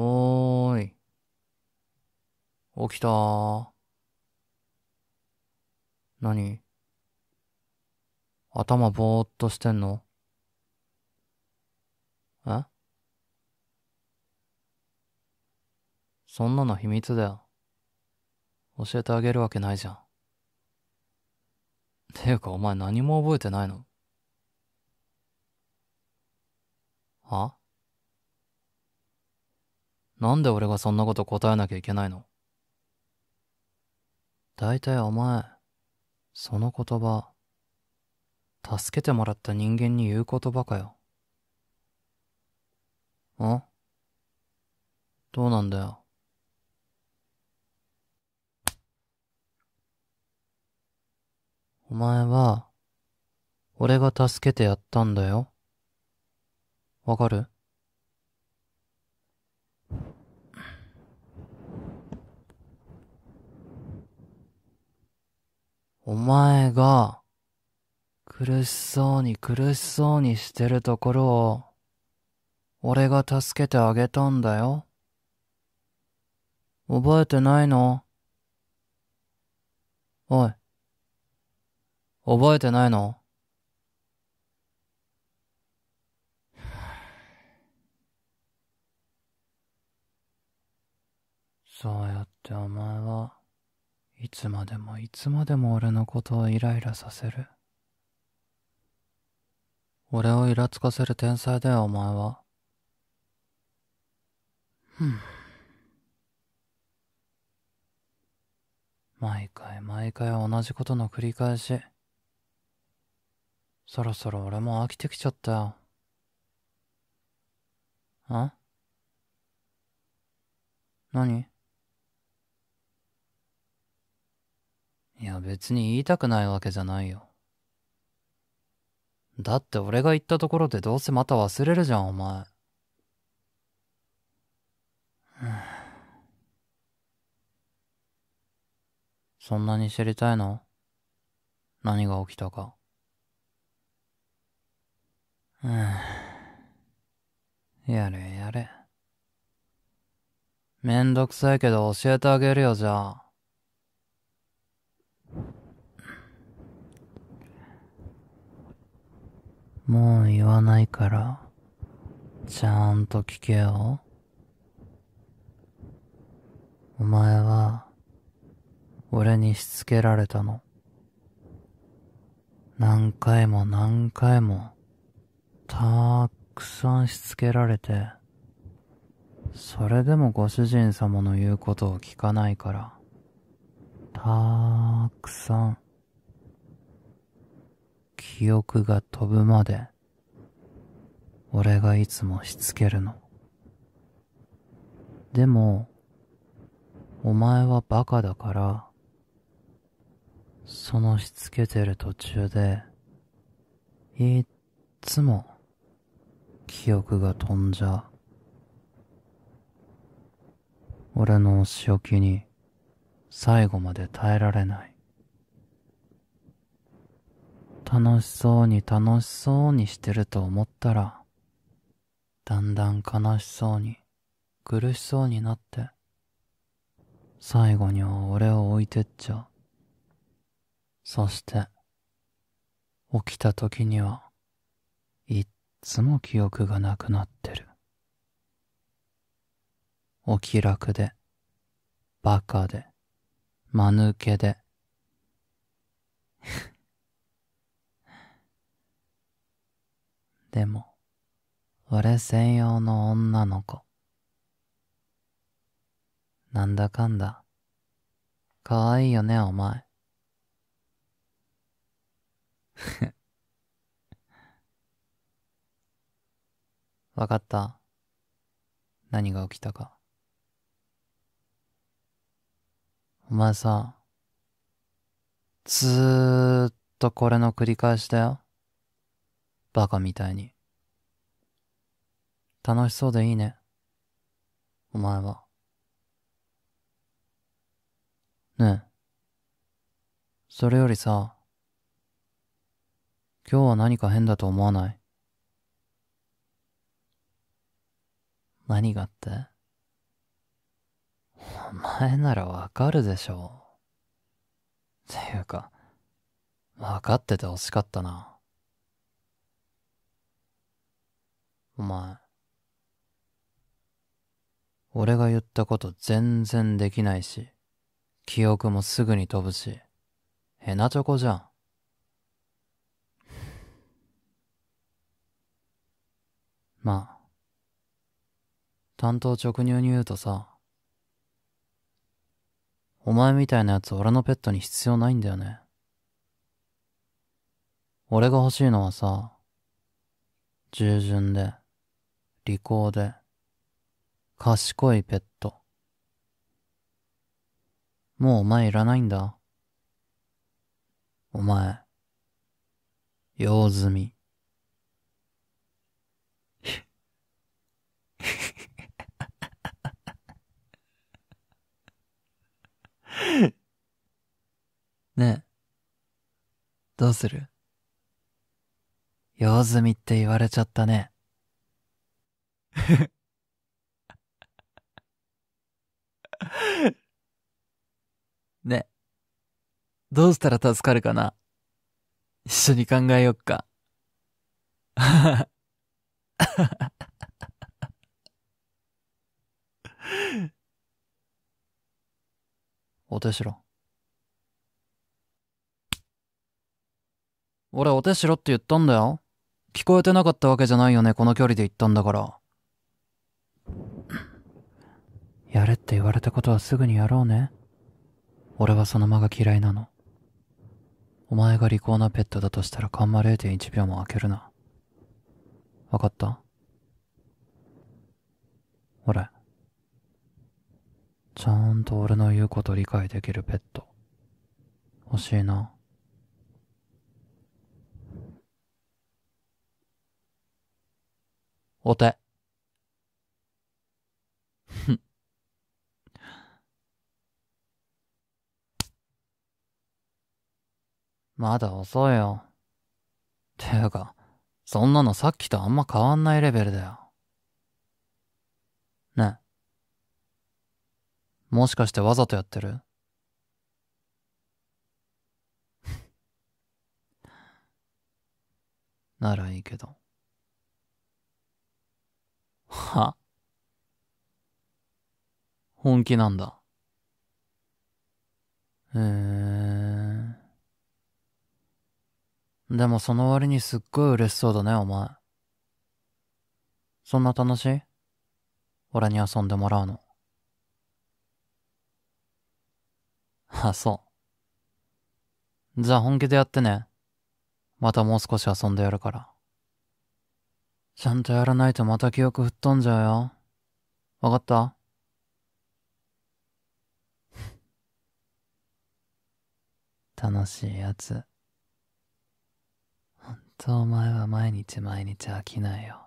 おーい。起きたー。何頭ぼーっとしてんのえそんなの秘密だよ。教えてあげるわけないじゃん。ていうかお前何も覚えてないのはなんで俺がそんなこと答えなきゃいけないの大体お前、その言葉、助けてもらった人間に言う言葉かよ。んどうなんだよ。お前は、俺が助けてやったんだよ。わかるお前が苦しそうに苦しそうにしてるところを俺が助けてあげたんだよ。覚えてないのおい。覚えてないの そうやってお前は。いつまでもいつまでも俺のことをイライラさせる。俺をイラつかせる天才だよ、お前は。ふん。毎回毎回同じことの繰り返し。そろそろ俺も飽きてきちゃったよ。あ何いや別に言いたくないわけじゃないよ。だって俺が言ったところでどうせまた忘れるじゃんお前。そんなに知りたいの何が起きたか。うん。やれやれ。めんどくさいけど教えてあげるよじゃあ。もう言わないから、ちゃんと聞けよ。お前は、俺にしつけられたの。何回も何回も、たーくさんしつけられて、それでもご主人様の言うことを聞かないから、たーくさん、記憶が飛ぶまで、俺がいつもしつけるの。でも、お前はバカだから、そのしつけてる途中で、いっつも、記憶が飛んじゃう。俺のお仕置きに、最後まで耐えられない。楽しそうに楽しそうにしてると思ったら、だんだん悲しそうに、苦しそうになって、最後には俺を置いてっちゃう。そして、起きた時には、いっつも記憶がなくなってる。お気楽で、バカで、間抜けで。でも、俺専用の女の子。なんだかんだ、かわいいよね、お前。わかった何が起きたか。お前さ、ずーっとこれの繰り返しだよ。バカみたいに。楽しそうでいいね。お前は。ねえ。それよりさ、今日は何か変だと思わない何がってお前ならわかるでしょ。っていうか、わかってて欲しかったな。お前。俺が言ったこと全然できないし、記憶もすぐに飛ぶし、へなちょこじゃん。まあ、担当直入に言うとさ、お前みたいなやつ俺のペットに必要ないんだよね。俺が欲しいのはさ、従順で、利口で、賢いペット。もうお前いらないんだ。お前、用済み。ねえ、どうする用済みって言われちゃったね。ね。どうしたら助かるかな一緒に考えよっか。お手しろ。俺お手しろって言ったんだよ。聞こえてなかったわけじゃないよね、この距離で言ったんだから。やれって言われたことはすぐにやろうね。俺はその間が嫌いなの。お前が利口なペットだとしたらカンマ0.1秒も開けるな。わかった俺、ちゃんと俺の言うこと理解できるペット、欲しいな。お手。まだ遅いよ。ていうか、そんなのさっきとあんま変わんないレベルだよ。ねもしかしてわざとやってる ならいいけど。は本気なんだ。えーでもその割にすっごい嬉しそうだね、お前。そんな楽しい俺に遊んでもらうの。あ、そう。じゃあ本気でやってね。またもう少し遊んでやるから。ちゃんとやらないとまた記憶吹っ飛んじゃうよ。わかった 楽しいやつ。とお前は毎日毎日飽きないよ